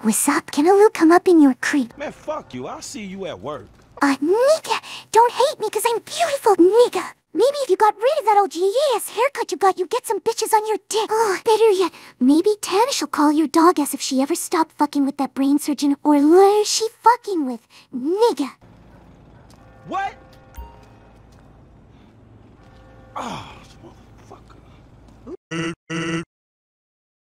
What's up? Can a loop come up in your creep? Man, fuck you. I'll see you at work. Uh, nigga! Don't hate me because I'm beautiful, nigga! Maybe if you got rid of that old GAS haircut you got, you get some bitches on your dick. Ugh, better yet, maybe Tanish will call your dog ass if she ever stopped fucking with that brain surgeon or where she fucking with, nigga. What? Oh.